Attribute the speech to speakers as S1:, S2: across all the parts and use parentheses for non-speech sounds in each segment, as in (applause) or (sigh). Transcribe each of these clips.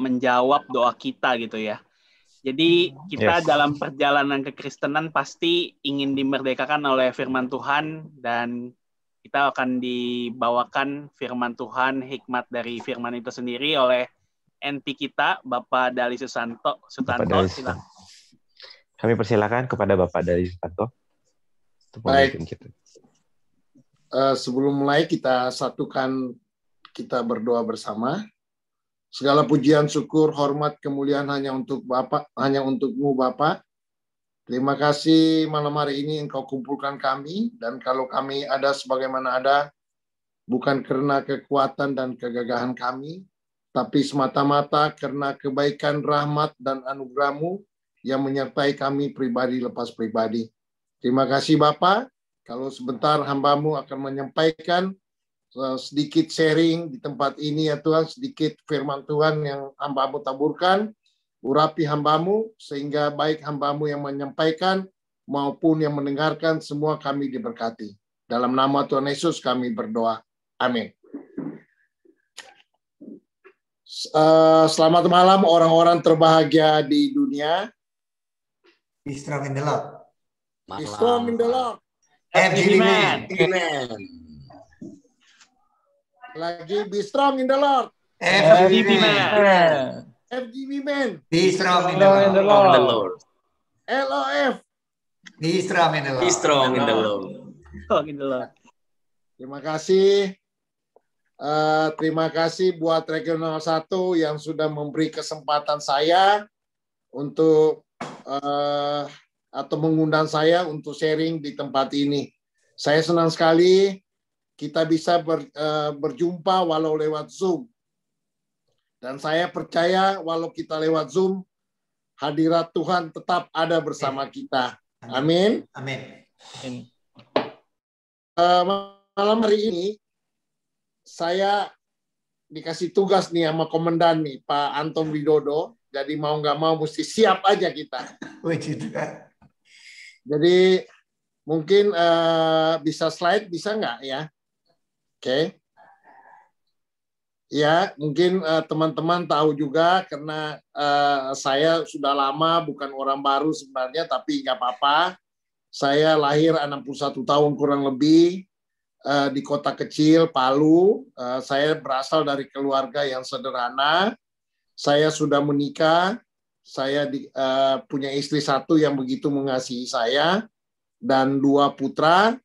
S1: menjawab doa kita gitu ya. Jadi kita yes. dalam perjalanan kekristenan pasti ingin dimerdekakan oleh firman Tuhan dan kita akan dibawakan firman Tuhan, hikmat dari firman itu sendiri oleh NT kita Bapak Dali Susanto. Sutanto, Bapak silakan. Kami persilakan kepada Bapak Dali Susanto. Baik. Kita. Uh, eh, sebelum mulai kita satukan kita berdoa bersama. Segala pujian, syukur, hormat, kemuliaan hanya untuk Bapak, hanya untukmu Bapak. Terima kasih malam hari ini engkau kumpulkan kami dan kalau kami ada sebagaimana ada bukan karena kekuatan dan kegagahan kami tapi semata-mata karena kebaikan rahmat dan anugerahmu yang menyertai kami pribadi lepas pribadi. Terima kasih Bapak. Kalau sebentar hambamu akan menyampaikan Eh, sedikit sharing di tempat ini ya Tuhan, sedikit firman Tuhan yang hambamu taburkan, urapi hambamu, sehingga baik hambamu yang menyampaikan maupun yang mendengarkan, semua kami diberkati. Dalam nama Tuhan Yesus kami berdoa. Amin. Eh, selamat malam orang-orang terbahagia di dunia. Istra Mindelok. Istra Mendelok.
S2: Amen. Amen.
S1: Lagi be strong in the Lord. FGB man. FGB man. Be strong in the Lord. LOF. Be strong in the Lord. Be strong in the Lord. Strong in the Lord. Terima kasih. Uh, terima kasih buat Regional 1 yang sudah memberi kesempatan saya untuk uh, atau mengundang saya untuk sharing di tempat ini. Saya senang sekali kita bisa ber, eh, berjumpa walau lewat Zoom. Dan saya percaya walau kita lewat Zoom, hadirat Tuhan tetap ada bersama kita. Amin. Amin. Eh, malam hari ini saya dikasih tugas nih sama komandan nih Pak Anton Widodo. Jadi mau nggak mau mesti siap aja kita. (laughs) Oh, gitu kan? Jadi mungkin uh, bisa slide bisa nggak ya? Oke. Okay. Ya, mungkin eh, teman-teman uh, tahu juga karena uh, saya sudah lama bukan orang baru sebenarnya tapi nggak apa-apa. Saya lahir 61 tahun kurang lebih uh, di kota kecil Palu. Uh, saya berasal dari keluarga yang sederhana. Saya sudah menikah. Saya di, uh, punya istri satu yang begitu mengasihi saya dan dua putra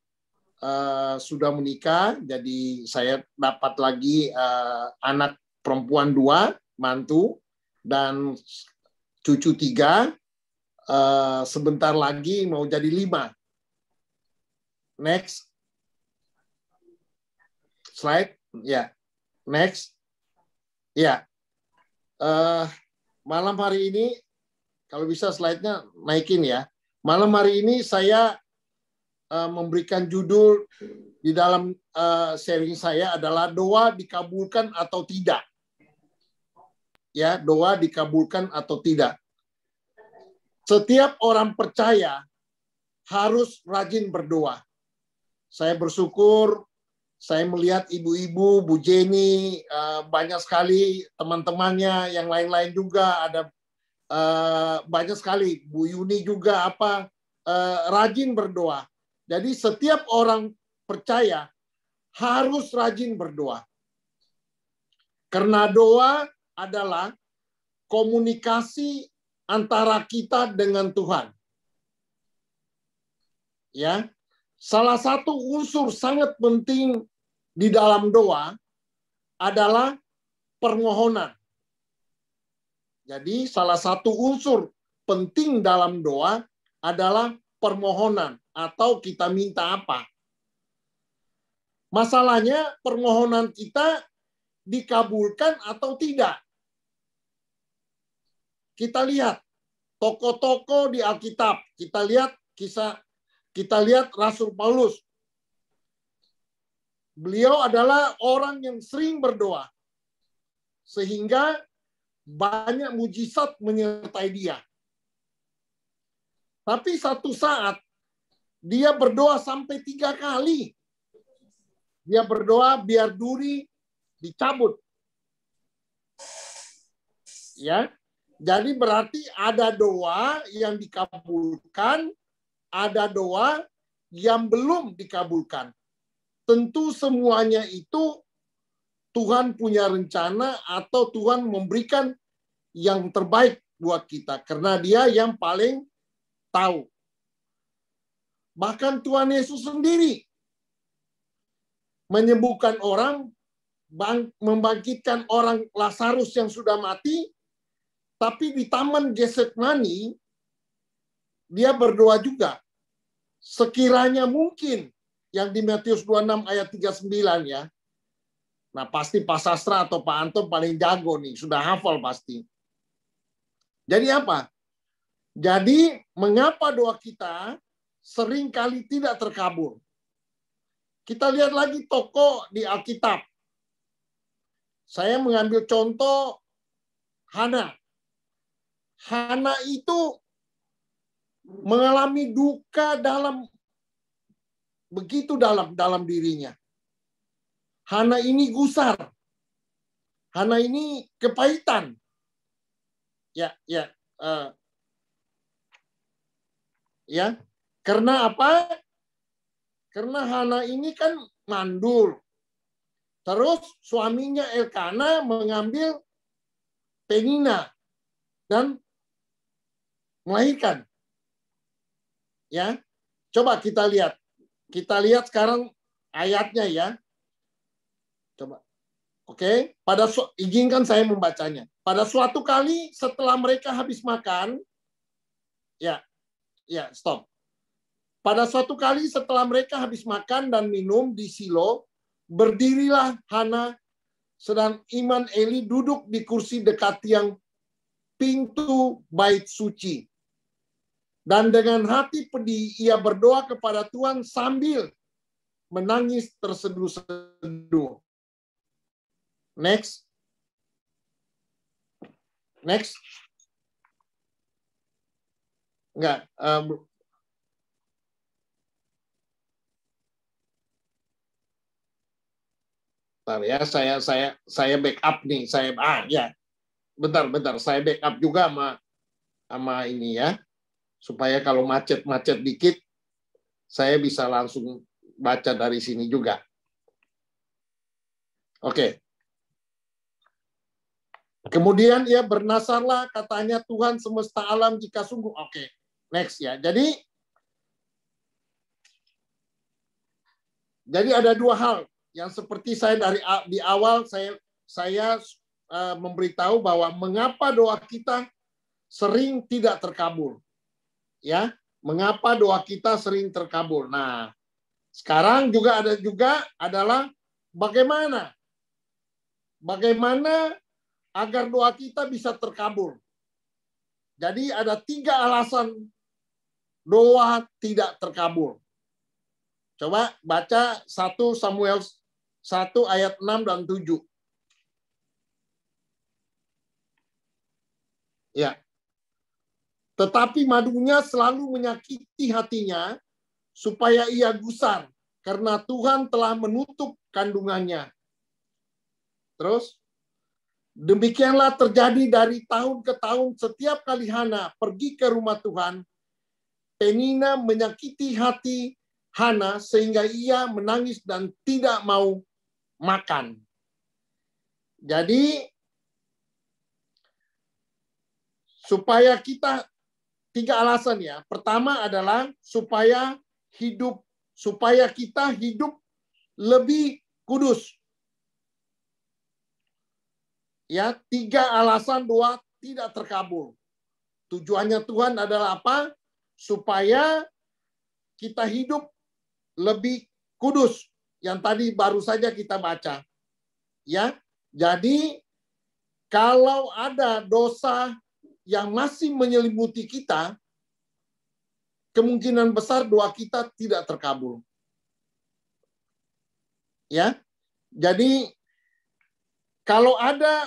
S1: Eh, sudah menikah, jadi saya dapat lagi uh, anak perempuan dua, mantu, dan cucu tiga. Uh, sebentar lagi mau jadi lima. Next slide, ya. Yeah. Next, ya. Yeah. Uh, malam hari ini, kalau bisa slide-nya naikin ya. Malam hari ini saya Eh, memberikan judul di dalam eh, sharing saya adalah doa dikabulkan atau tidak. Ya, doa dikabulkan atau tidak. Setiap orang percaya harus rajin berdoa. Saya bersyukur saya melihat ibu-ibu, Bu Jenny, eh, banyak sekali teman-temannya, yang lain-lain juga ada banyak sekali, Bu Yuni juga apa rajin berdoa. Jadi setiap orang percaya harus rajin berdoa. Karena doa adalah komunikasi antara kita dengan Tuhan. Ya. Salah satu unsur sangat penting di dalam doa adalah permohonan. Jadi salah satu unsur penting dalam doa adalah permohonan atau kita minta apa. Masalahnya permohonan kita dikabulkan atau tidak. Kita lihat toko-toko di Alkitab, kita lihat kisah kita lihat Rasul Paulus. Beliau adalah orang yang sering berdoa. Sehingga banyak mujizat menyertai dia. Tapi satu saat dia berdoa sampai tiga kali. Dia berdoa biar duri dicabut. Ya, jadi berarti ada doa yang dikabulkan, ada doa yang belum dikabulkan. Tentu semuanya itu Tuhan punya rencana atau Tuhan memberikan yang terbaik buat kita karena dia yang paling tahu. Bahkan Tuhan Yesus sendiri menyembuhkan orang, membangkitkan orang Lazarus yang sudah mati, tapi di Taman Mani, dia berdoa juga. Sekiranya mungkin yang di Matius 26 ayat 39 ya. Nah pasti Pak Sastra atau Pak Anton paling jago nih, sudah hafal pasti. Jadi apa? Jadi mengapa doa kita seringkali tidak terkabul. Kita lihat lagi toko di Alkitab. Saya mengambil contoh Hana. Hana itu mengalami duka dalam begitu dalam dalam dirinya. Hana ini gusar. Hana ini kepahitan. Ya, ya. Uh, ya. Karena apa? Karena Hana ini kan mandul. Terus suaminya Elkana mengambil Penina dan melahirkan. Ya. Coba kita lihat. Kita lihat sekarang ayatnya ya. Coba. Oke, pada izinkan saya membacanya. Pada suatu kali setelah mereka habis makan, ya, ya, stop. Pada suatu kali setelah mereka habis makan dan minum di silo, berdirilah Hana sedang Iman Eli duduk di kursi dekat yang pintu bait suci. Dan dengan hati pedih ia berdoa kepada Tuhan sambil menangis terseduh-seduh. Next. Next. Enggak, uh, Bentar ya, saya saya saya backup nih, saya ah ya. Bentar, bentar, saya backup juga sama sama ini ya. Supaya kalau macet-macet dikit saya bisa langsung baca dari sini juga. Oke. Okay. Kemudian ia ya, bernasarlah katanya Tuhan semesta alam jika sungguh. Oke, okay. next ya. Jadi jadi ada dua hal yang seperti saya dari di awal saya saya e, memberitahu bahwa mengapa doa kita sering tidak terkabul. Ya, mengapa doa kita sering terkabul. Nah, sekarang juga ada juga adalah bagaimana bagaimana agar doa kita bisa terkabul. Jadi ada tiga alasan doa tidak terkabul. Coba baca 1 Samuel 1 ayat 6 dan 7. Ya. Tetapi madunya selalu menyakiti hatinya supaya ia gusar karena Tuhan telah menutup kandungannya. Terus demikianlah terjadi dari tahun ke tahun setiap kali Hana pergi ke rumah Tuhan, Penina menyakiti hati Hana sehingga ia menangis dan tidak mau makan. Jadi supaya kita tiga alasan ya. Pertama adalah supaya hidup supaya kita hidup lebih kudus. Ya, tiga alasan doa tidak terkabul. Tujuannya Tuhan adalah apa? Supaya kita hidup lebih kudus yang tadi baru saja kita baca. Ya. Jadi kalau ada dosa yang masih menyelimuti kita, kemungkinan besar doa kita tidak terkabul. Ya. Jadi kalau ada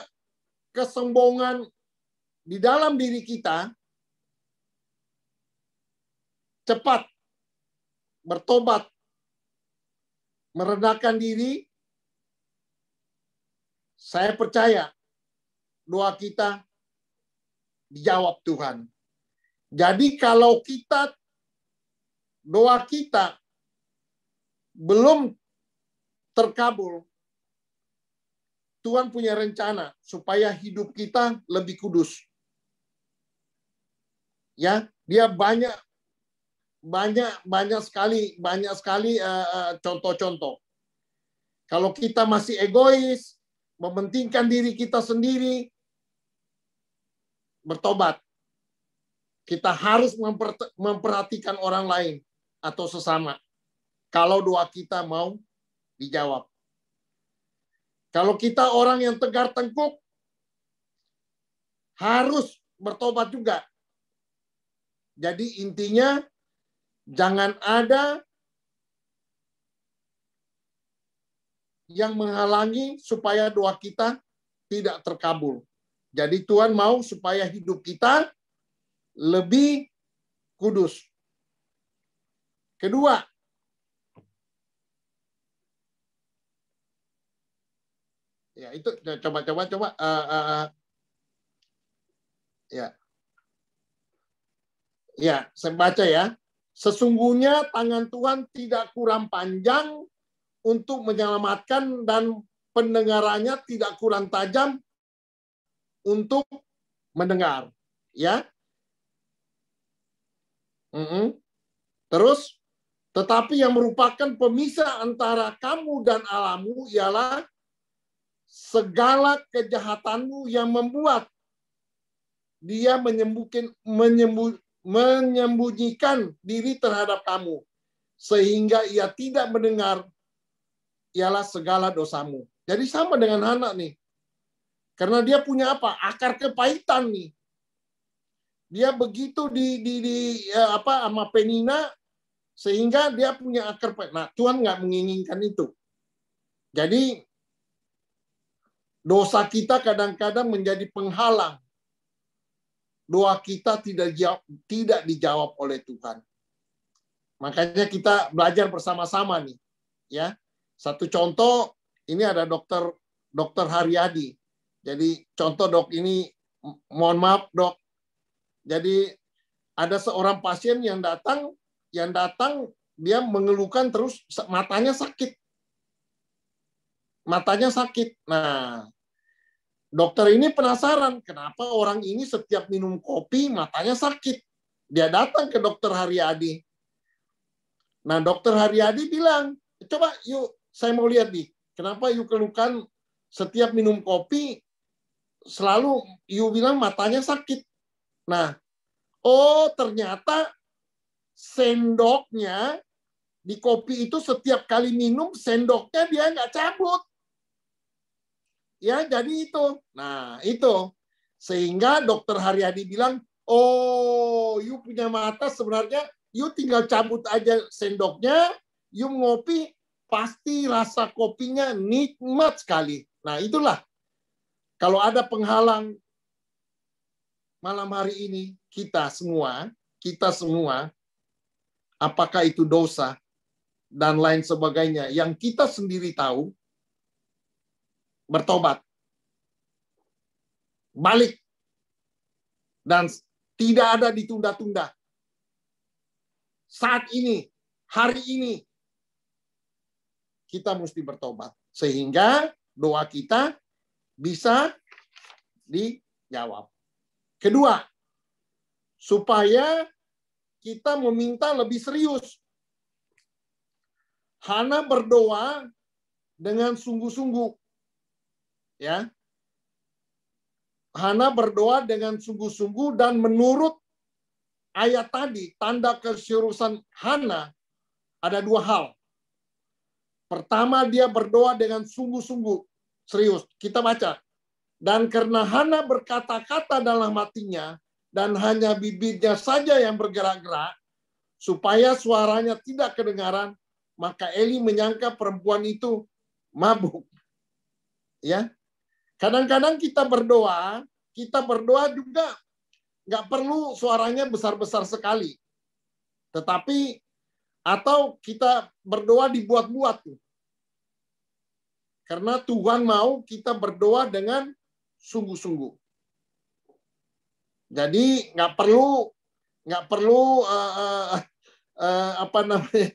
S1: kesombongan di dalam diri kita, cepat bertobat merendahkan diri, saya percaya doa kita dijawab Tuhan. Jadi kalau kita doa kita belum terkabul, Tuhan punya rencana supaya hidup kita lebih kudus. Ya, dia banyak banyak banyak sekali banyak sekali eh, eh, contoh-contoh. Uh, Kalau kita masih egois, mementingkan diri kita sendiri, bertobat. Kita harus memper, memperhatikan orang lain atau sesama. Kalau doa kita mau dijawab. Kalau kita orang yang tegar tengkuk, harus bertobat juga. Jadi intinya Jangan ada yang menghalangi supaya doa kita tidak terkabul. Jadi Tuhan mau supaya hidup kita lebih kudus. Kedua, ya itu ya coba coba coba uh, uh, ya ya saya baca ya Sesungguhnya tangan Tuhan tidak kurang panjang untuk menyelamatkan dan pendengarannya tidak kurang tajam untuk mendengar, ya. Mm -mm. Terus, tetapi yang merupakan pemisah antara kamu dan alamu ialah segala kejahatanmu yang membuat dia menyembuhkan menyembuh, menyembunyikan diri terhadap kamu sehingga ia tidak mendengar ialah segala dosamu. Jadi sama dengan anak nih. Karena dia punya apa? Akar kepahitan nih. Dia begitu di, di, di ya apa sama Penina sehingga dia punya akar kepahitan. Nah, Tuhan nggak menginginkan itu. Jadi dosa kita kadang-kadang menjadi penghalang doa kita tidak dijawab, tidak dijawab oleh Tuhan. Makanya kita belajar bersama-sama nih, ya. Satu contoh ini ada dokter dokter Haryadi. Jadi contoh dok ini mohon maaf dok. Jadi ada seorang pasien yang datang yang datang dia mengeluhkan terus matanya sakit. Matanya sakit. Nah, Dokter ini penasaran kenapa orang ini setiap minum kopi matanya sakit. Dia datang ke dokter Haryadi. Nah, dokter Haryadi bilang, coba yuk saya mau lihat nih, kenapa yuk kelukan setiap minum kopi selalu yuk bilang matanya sakit. Nah, oh ternyata sendoknya di kopi itu setiap kali minum sendoknya dia nggak cabut ya jadi itu. Nah, itu. Sehingga dokter Haryadi bilang, "Oh, you punya mata sebenarnya you tinggal cabut aja sendoknya, you ngopi pasti rasa kopinya nikmat sekali." Nah, itulah kalau ada penghalang malam hari ini kita semua, kita semua apakah itu dosa dan lain sebagainya yang kita sendiri tahu bertobat, balik, dan tidak ada ditunda-tunda. Saat ini, hari ini, kita mesti bertobat. Sehingga doa kita bisa dijawab. Kedua, supaya kita meminta lebih serius. Hana berdoa dengan sungguh-sungguh ya. Hana berdoa dengan sungguh-sungguh dan menurut ayat tadi tanda keseriusan Hana ada dua hal. Pertama dia berdoa dengan sungguh-sungguh serius. Kita baca. Dan karena Hana berkata-kata dalam hatinya dan hanya bibirnya saja yang bergerak-gerak supaya suaranya tidak kedengaran, maka Eli menyangka perempuan itu mabuk. Ya, Kadang-kadang kita berdoa, kita berdoa juga nggak perlu suaranya besar-besar sekali. Tetapi atau kita berdoa dibuat-buat Karena Tuhan mau kita berdoa dengan sungguh-sungguh. Jadi nggak perlu nggak perlu uh, uh, uh, apa namanya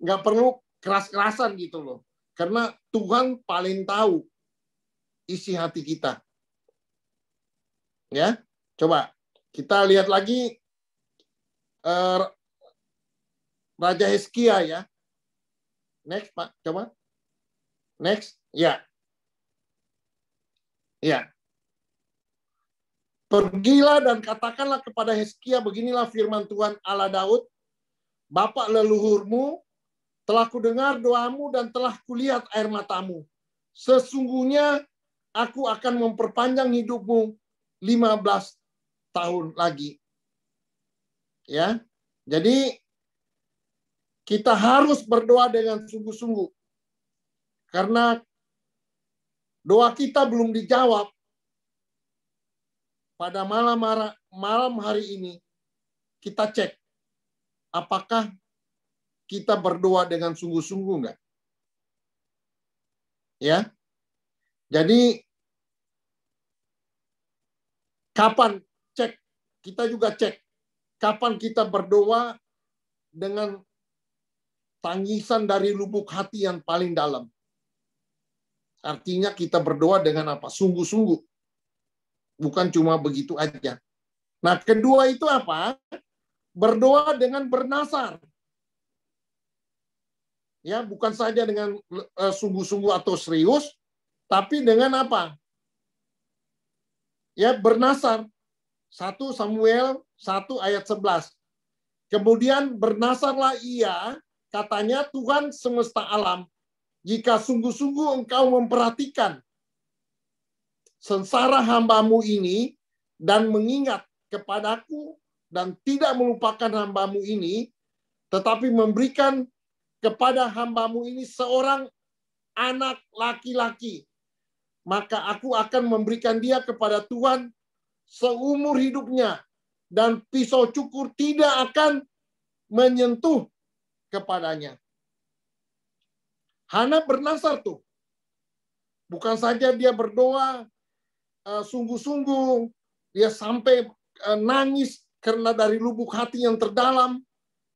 S1: nggak perlu keras-kerasan gitu loh. Karena Tuhan paling tahu isi hati kita. Ya, coba kita lihat lagi eh, Raja Heskia ya. Next Pak, coba. Next, ya. Ya. Pergilah dan katakanlah kepada Heskia, beginilah firman Tuhan Allah Daud, Bapak leluhurmu, telah kudengar doamu dan telah kulihat air matamu. Sesungguhnya aku akan memperpanjang hidupmu 15 tahun lagi. Ya. Jadi kita harus berdoa dengan sungguh-sungguh. Karena doa kita belum dijawab pada malam malam hari ini kita cek apakah kita berdoa dengan sungguh-sungguh enggak? Ya. Jadi kapan cek kita juga cek kapan kita berdoa dengan tangisan dari lubuk hati yang paling dalam. Artinya kita berdoa dengan apa? Sungguh-sungguh. Bukan cuma begitu aja. Nah, kedua itu apa? Berdoa dengan bernasar. Ya, bukan saja dengan eh, sungguh-sungguh atau serius, tapi dengan apa? Ya, bernasar. 1 Samuel 1 ayat 11. Kemudian bernasarlah ia, katanya Tuhan semesta alam, jika sungguh-sungguh engkau memperhatikan sengsara hambamu ini dan mengingat kepadaku dan tidak melupakan hambamu ini, tetapi memberikan kepada hambamu ini seorang anak laki-laki maka aku akan memberikan dia kepada Tuhan seumur hidupnya dan pisau cukur tidak akan menyentuh kepadanya. Hana bernasar tuh. Bukan saja dia berdoa eh, sungguh-sungguh, dia sampai eh, nangis karena dari lubuk hati yang terdalam,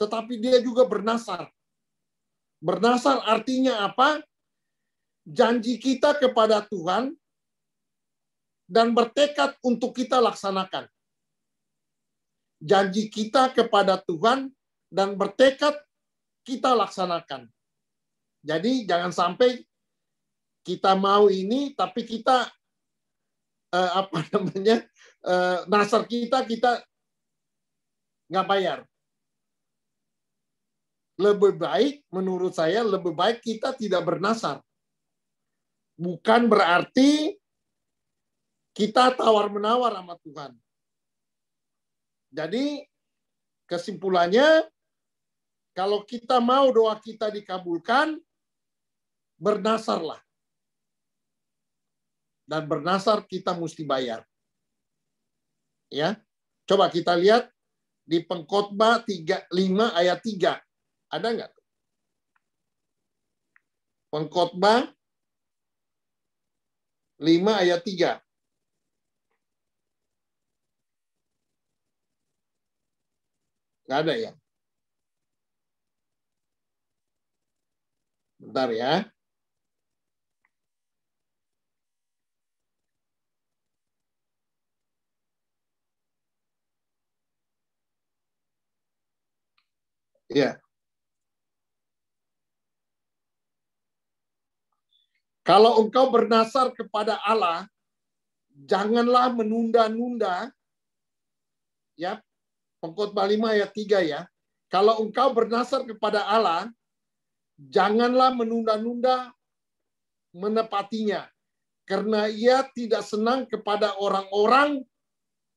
S1: tetapi dia juga bernasar. Bernasar artinya apa? janji kita kepada Tuhan dan bertekad untuk kita laksanakan. Janji kita kepada Tuhan dan bertekad kita laksanakan. Jadi jangan sampai kita mau ini tapi kita eh, apa (laughs) namanya eh, nasar kita kita nggak bayar lebih baik menurut saya lebih baik kita tidak bernasar bukan berarti kita tawar-menawar sama Tuhan. Jadi kesimpulannya kalau kita mau doa kita dikabulkan bernasarlah. Dan bernasar kita mesti bayar. Ya. Coba kita lihat di Pengkhotbah lima ayat 3. Ada nggak? Pengkhotbah 5 ayat 3. Enggak ada ya? Bentar ya. Ya. Yeah. Kalau engkau bernasar kepada Allah, janganlah menunda-nunda. Ya, pengkhotbah 5 ayat 3 ya. Kalau engkau bernasar kepada Allah, janganlah menunda-nunda menepatinya. Karena ia tidak senang kepada orang-orang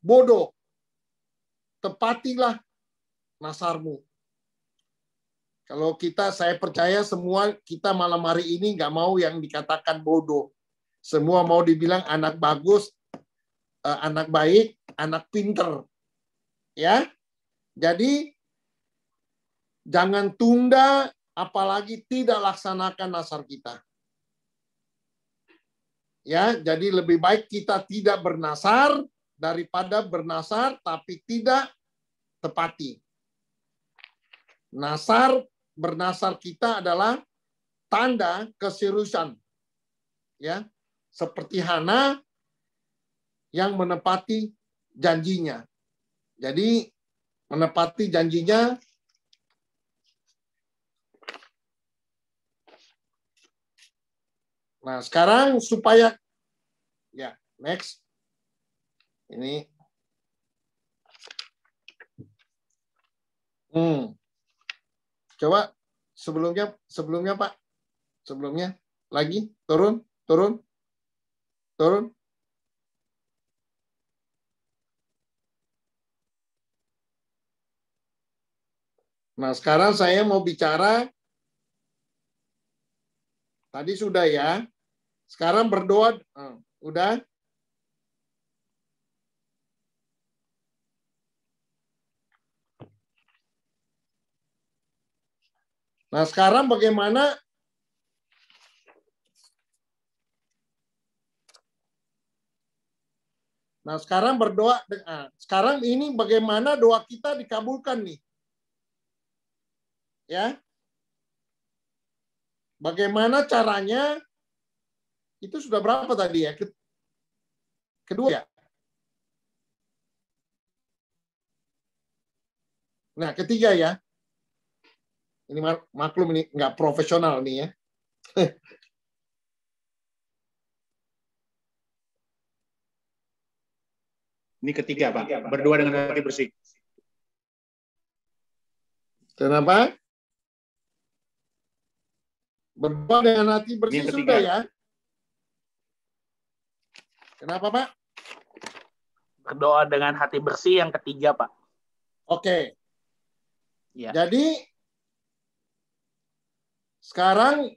S1: bodoh. Tepatilah nasarmu. Kalau kita, saya percaya semua kita malam hari ini nggak mau yang dikatakan bodoh. Semua mau dibilang anak bagus, eh, anak baik, anak pinter. Ya, jadi jangan tunda, apalagi tidak laksanakan nasar kita. Ya, jadi lebih baik kita tidak bernasar daripada bernasar tapi tidak tepati. Nasar bernasar kita adalah tanda keseriusan. Ya, seperti Hana yang menepati janjinya. Jadi menepati janjinya Nah, sekarang supaya ya, next. Ini. Hmm. Coba sebelumnya sebelumnya Pak. Sebelumnya lagi turun, turun. Turun. Nah, sekarang saya mau bicara tadi sudah ya. Sekarang berdoa uh, udah Nah, sekarang bagaimana Nah, sekarang berdoa ah, sekarang ini bagaimana doa kita dikabulkan nih? Ya. Bagaimana caranya? Itu sudah berapa tadi ya? Kedua ya. Nah, ketiga ya. Ini maklum ini nggak profesional nih ya. (laughs) Ini ketiga, Pak. Berdua dengan hati bersih. Kenapa? Berdua dengan hati bersih sudah ya. Kenapa, Pak? Berdoa dengan hati bersih yang ketiga, Pak. Oke. Ya. Jadi sekarang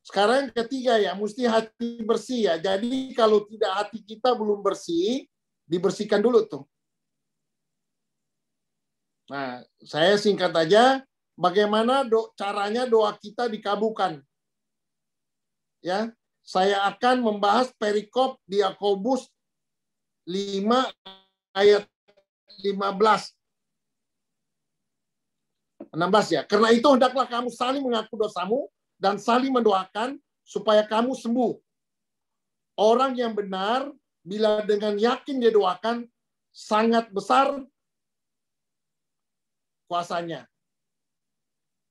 S1: sekarang yang ketiga ya mesti hati bersih ya. Jadi kalau tidak hati kita belum bersih, dibersihkan dulu tuh. Nah, saya singkat aja bagaimana do, caranya doa kita dikabulkan. Ya, saya akan membahas perikop di Yakobus 5 ayat 15 16 ya. Karena itu hendaklah kamu saling mengaku dosamu dan saling mendoakan supaya kamu sembuh. Orang yang benar bila dengan yakin dia doakan sangat besar kuasanya.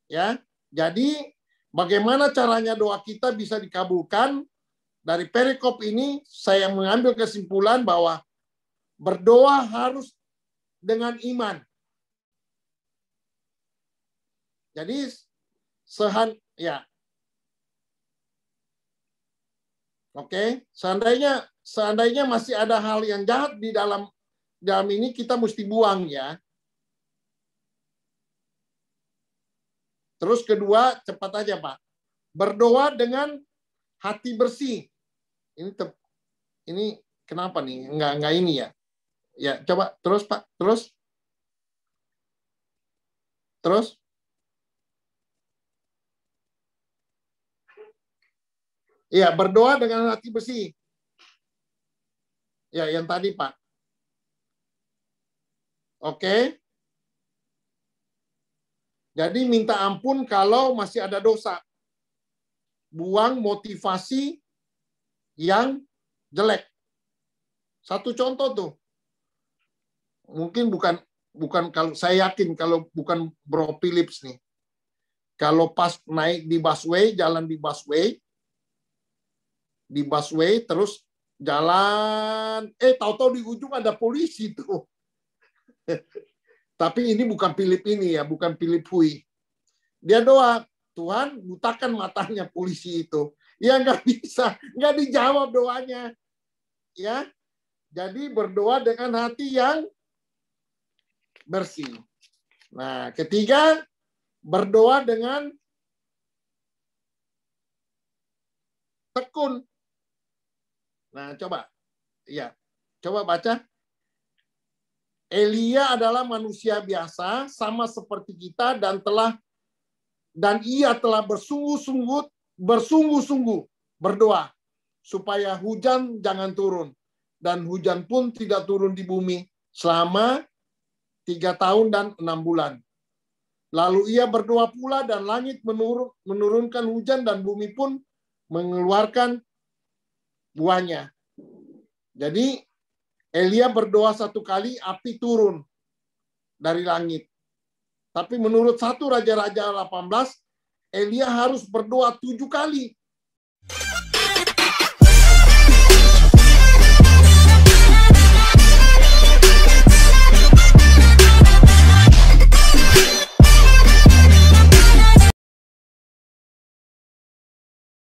S1: Ya. Jadi bagaimana caranya doa kita bisa dikabulkan? Dari perikop ini saya mengambil kesimpulan bahwa berdoa harus dengan iman jadi sehan ya. Oke, seandainya seandainya masih ada hal yang jahat di dalam dalam ini kita mesti buang ya. Terus kedua, cepat aja Pak. Berdoa dengan hati bersih. Ini te, ini kenapa nih? Enggak enggak ini ya. Ya, coba terus Pak, terus. Terus. Ya, berdoa dengan hati besi. Ya, yang tadi, Pak. Oke. Jadi minta ampun kalau masih ada dosa. Buang motivasi yang jelek. Satu contoh tuh. Mungkin bukan bukan kalau saya yakin kalau bukan Bro Philips nih. Kalau pas naik di busway, jalan di busway, di busway terus jalan eh tahu-tahu di ujung ada polisi tuh (laughs) tapi ini bukan Philip ini ya bukan Philip Hui dia doa Tuhan butakan matanya polisi itu ya nggak bisa nggak dijawab doanya ya jadi berdoa dengan hati yang bersih nah ketiga berdoa dengan tekun Nah, coba. Ya. Coba baca. Elia adalah manusia biasa sama seperti kita dan telah dan ia telah bersungguh-sungguh bersungguh-sungguh berdoa supaya hujan jangan turun dan hujan pun tidak turun di bumi selama tiga tahun dan enam bulan. Lalu ia berdoa pula dan langit menurunkan hujan dan bumi pun mengeluarkan buahnya. Jadi Elia berdoa satu kali api turun dari langit. Tapi menurut satu Raja-Raja 18, Elia harus berdoa tujuh kali